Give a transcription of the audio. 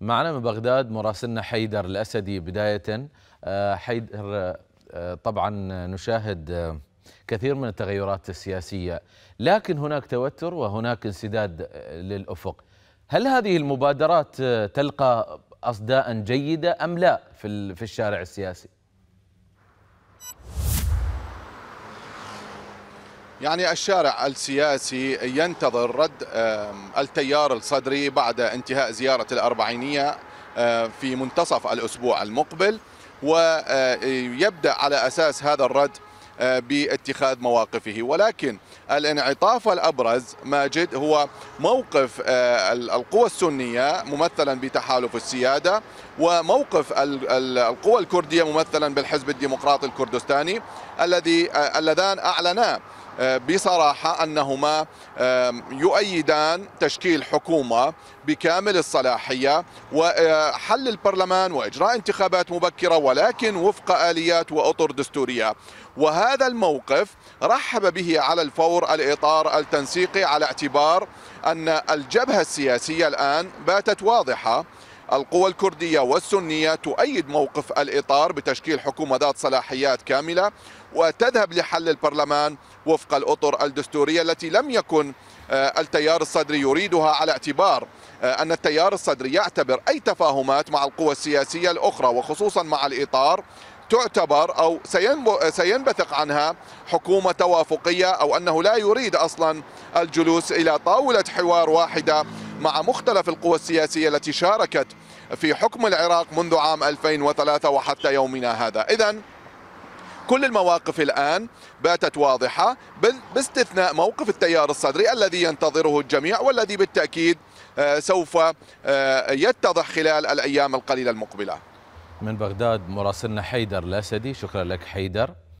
معنا من بغداد مراسلنا حيدر الأسدي بداية آه، حيدر آه، طبعا نشاهد آه، كثير من التغيرات السياسية لكن هناك توتر وهناك انسداد للأفق هل هذه المبادرات تلقى أصداء جيدة أم لا في الشارع السياسي؟ يعني الشارع السياسي ينتظر رد التيار الصدري بعد انتهاء زيارة الأربعينية في منتصف الأسبوع المقبل ويبدأ آه، على أساس هذا الرد آه، باتخاذ مواقفه ولكن الانعطاف الابرز ماجد هو موقف آه، القوى السنيه ممثلا بتحالف السياده وموقف القوى الكرديه ممثلا بالحزب الديمقراطي الكردستاني الذي اللذان اعلنا آه، بصراحة أنهما يؤيدان تشكيل حكومة بكامل الصلاحية وحل البرلمان وإجراء انتخابات مبكرة ولكن وفق آليات وأطر دستورية وهذا الموقف رحب به على الفور الإطار التنسيقي على اعتبار أن الجبهة السياسية الآن باتت واضحة القوى الكردية والسنية تؤيد موقف الإطار بتشكيل حكومة ذات صلاحيات كاملة وتذهب لحل البرلمان وفق الأطر الدستورية التي لم يكن آه، التيار الصدري يريدها على اعتبار آه، أن التيار الصدري يعتبر أي تفاهمات مع القوى السياسية الأخرى وخصوصا مع الإطار تعتبر أو سينبثق عنها حكومة توافقية أو أنه لا يريد أصلا الجلوس إلى طاولة حوار واحدة مع مختلف القوى السياسية التي شاركت في حكم العراق منذ عام 2003 وحتى يومنا هذا إذا كل المواقف الآن باتت واضحة باستثناء موقف التيار الصدري الذي ينتظره الجميع والذي بالتأكيد آه، سوف آه، يتضح خلال الأيام القليلة المقبلة من بغداد مراسلنا حيدر الأسدي شكرا لك حيدر